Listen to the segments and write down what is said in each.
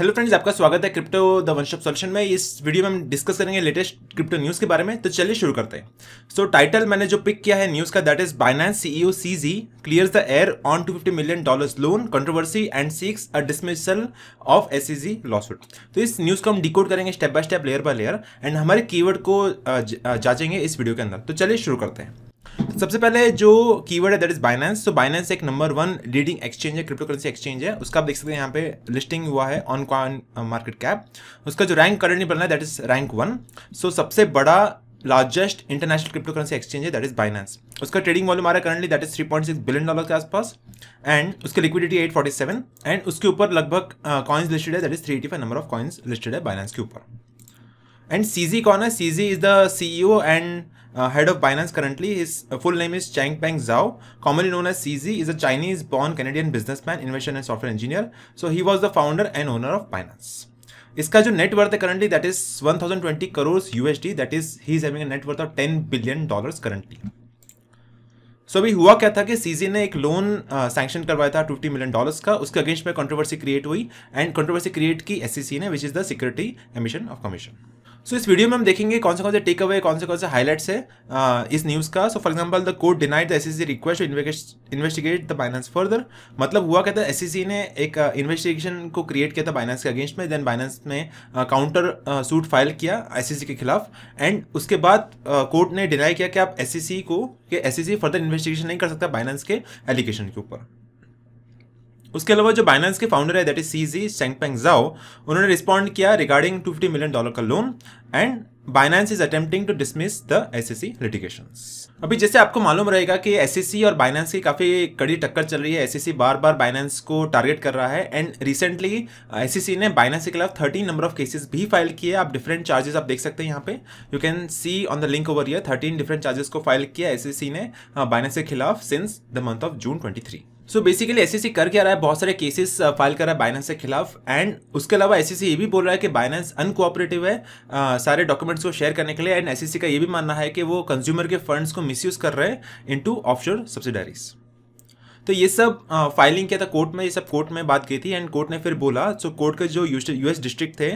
hello friends आपका स्वागत है crypto the one shop solution में इस वीडियो में हम डिस्कस करेंगे लेटेस्ट क्रिप्टो न्यूज़ के बारे में तो चलिए शुरू करते हैं सो so, टाइटल मैंने जो पिक किया है न्यूज़ का that is Binance CEO CG clears the air on 250 million dollars loan controversy and seeks a dismissal of S C तो इस न्यूज़ को हम डिकोड करेंगे step by step layer by layer and हमारे keyword को जांचेंगे इस वीडियो के अंदर तो चलिए शुरू करते हैं सबसे पहले जो कीवर्ड है दैट इज बाइनेंस तो बाइनेंस एक नंबर वन लीडिंग एक्सचेंज है क्रिप्टो करेंसी एक्सचेंज है उसका आप देख सकते हैं यहाँ पे लिस्टिंग हुआ है ऑन कॉइन मार्केट कैप उसका जो रैंक करंटली बन रहा है that is rank one so सबसे बड़ा largest international crypto currency exchange है दैट इज बाइनेंस उसका ट्रेडिंग वॉल्यूम हमारा currently that is 3.6 billion dollar के आसपास एंड उसकी लिक्विडिटी 847 एंड उसके ऊपर लगभग कॉइन्स uh, लिस्टेड है that is 385 number of coins listed है बाइनेंस के ऊपर एंड सी जी कौन है C G is the C E O and head of finance currently is full name is Changpeng Zhao commonly known as C G is a Chinese born Canadian businessman investor and software engineer so he was the founder and owner of finance इसका जो net worth है currently that is one thousand twenty crores USD that is he is having a net worth of ten billion dollars currently so अभी हुआ क्या था कि सी जी ने एक लोन सैक्शन uh, करवाया था फिफ्टी मिलियन डॉलर्स का उसके अगेंस्ट में कॉन्ट्रोवर्सी क्रिएट हुई एंड कॉन्ट्रोवर्सी क्रिएट की एस सी सी ने which is the security emission of commission so so, इस वीडियो में हम देखेंगे कौन से कौन से टेक अवे कौन से कौन से हाईलाइट्स है इस न्यूज़ का so for example the court denied the C request investigate the Binance further मतलब हुआ क्या था एसएससी e ने एक इन्वेस्टिगेशन को क्रिएट किया था बाइनेंस के अगेंस्ट में देन बाइनेंस ने काउंटर सूट फाइल किया एस e के खिलाफ एंड उसके बाद कोर्ट ने डिनाई किया कि आप एस e को कि सी फर्दर इन्वेस्टिगेशन नहीं कर सकता बाइनेंस के एलिगेशन के ऊपर उसके अलावा जो बाइनेंस के फाउंडर है दैट इज सी जी सेंगपेंग जाओ उन्होंने रिस्पॉन्ड किया regarding two fifty million dollar का loan and Binance is attempting to dismiss the S S litigation अभी जैसे आपको मालूम रहेगा कि एस सी e और बाइनेंस की काफ़ी कड़ी टक्कर चल रही है एस सी बार बार बाइनेंस को टारगेट कर रहा है एंड रिसेंटली एस सी ने बाइनेंस के खिलाफ थर्टीन नंबर ऑफ केसेस भी फाइल किए आप डिफरेंट चार्जेस आप देख सकते हैं यहाँ पे you can see on the link over year thirteen different charges को फाइल किया एस e ने बाइनेंस uh, के खिलाफ since the month of June twenty three so basically S C कर क्या रहा है बहुत सारे केसेस फाइल uh, कर रहा है बाइनेंस के खिलाफ एंड उसके अलावा एस e ये भी बोल रहा है कि बाइनेंस अनकोऑपरेटिव है आ, uh, सारे डॉक्यूमेंट्स को शेयर करने के लिए एंड एस e का ये भी मानना है कि वो कंज्यूमर के फंड्स को मिसयूज कर रहे हैं इनटू ऑफशोर सब्सिडरीज तो ये सब फाइलिंग हाँ, किया था कोर्ट में ये सब कोर्ट में बात की थी एंड कोर्ट ने फिर बोला सो कोर्ट के जो यूएस डिस्ट्रिक्ट थे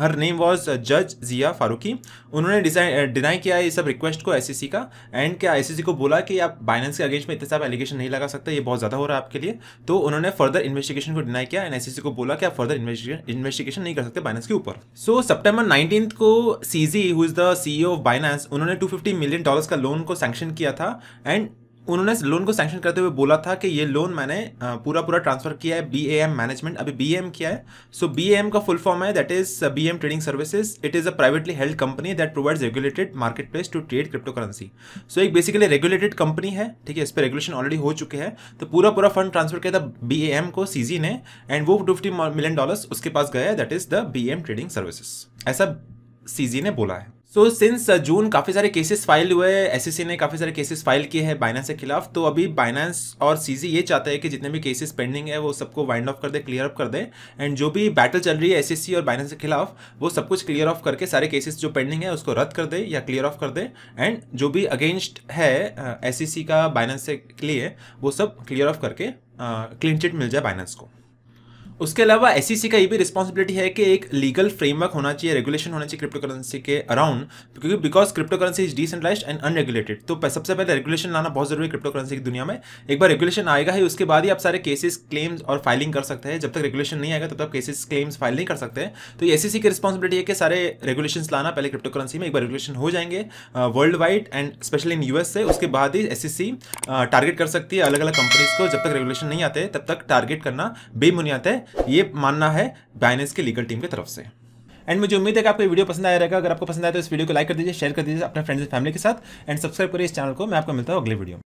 हर नेम वॉज जज जिया फारूकी उन्होंने डिनाई uh, किया ये सब रिक्वेस्ट को एस e का एंड क्या एस e को बोला कि आप बाइनेंस के अगेंस्ट में इतने सारे एलिगेशन नहीं लगा सकते ये बहुत ज़्यादा हो रहा है आपके लिए तो उन्होंने फर्दर इन्वेस्टिगेशन को डिनाई किया एंड एस e को बोला कि आप फर्दर इन्वेस्टिगेशन नहीं कर सकते बाइनेंस के ऊपर सो सेप्टेम्बर नाइनटीन को C G who is the C of Binance उन्होंने टू मिलियन डॉलर्स का लोन को सैक्शन किया था एंड उन्होंने लोन को सैंक्शन करते हुए बोला था कि ये लोन मैंने पूरा पूरा ट्रांसफर किया है बी ए एम मैनेजमेंट अभी बी एम किया है सो बी का फुल फॉर्म है that is B M trading services it is a privately held company that provides regulated marketplace to trade crypto currency so एक basically regulated company है ठीक है इस पर रेगुलेशन ऑलरेडी हो चुके हैं तो पूरा पूरा फंड ट्रांसफर किया था बी ए एम को सी जी ने एंड वो फिफ्टी मिलियन डॉलर्स उसके पास गया है that is the B M trading services ऐसा सी जी ने बोला है सो सिंस जून काफ़ी सारे केसेस फाइल हुए हैं एस ने काफ़ी सारे केसेस फाइल किए हैं बाइनेंस के खिलाफ तो अभी बाइनेंस और सी ये चाहता है कि जितने भी केसेस पेंडिंग है वो सबको वाइंड ऑफ कर दे क्लियर अप कर दे एंड जो भी बैटल चल रही है एस और बाइनेंस के खिलाफ वो सब कुछ क्लियर ऑफ करके सारे केसेस जो पेंडिंग है उसको रद्द कर दे या क्लियर ऑफ कर दे एंड जो भी अगेंस्ट है एस uh, का बाइनेंस के लिए वो सब क्लियर ऑफ करके क्लीन uh, चिट मिल जाए बाइनेंस को उसके अलावा एस e का ये भी रिस्पॉन्सिबिलिटी है कि एक लीगल फ्रेमवर्क होना चाहिए रेगुलेशन होना चाहिए क्रिप्टो करेंसी के अराउंड क्योंकि because crypto currency is decentralise and unregulated तो सबसे पहले रेगुलेशन लाना बहुत जरूरी है क्रिप्टो करेंसी की दुनिया में एक बार रेगुलेशन आएगा ही उसके बाद ही आप सारे केसेस क्लेम्स और फाइलिंग कर सकते हैं जब तक रेगुलेशन नहीं आएगा तब तक केसेस क्लेम्स फाइल नहीं कर सकते तो ये एस e की रिस्पॉसिबिलिटी है कि सारे रेगुलेशन लाना पहले क्रिप्टो करेंसी में एक बार रेगुलेशन हो जाएंगे world wide and specially in US से उसके बाद ही एस टारगेट e कर सकती है अलग अलग कंपनीज को जब तक रेगुलेशन नहीं आते तब तक टारगेट करना बेबुनियाद है ये मानना है बाइनेंस की लीगल टीम की तरफ से एंड मुझे उम्मीद है कि आपको वीडियो पसंद आया रहेगा अगर आपको पसंद आया तो इस वीडियो को लाइक कर दीजिए शेयर कर दीजिए अपने फ्रेंड्स एंड फैमिली के साथ एंड सब्सक्राइब करिए इस चैनल को मैं आपको मिलता हूँ अगले वीडियो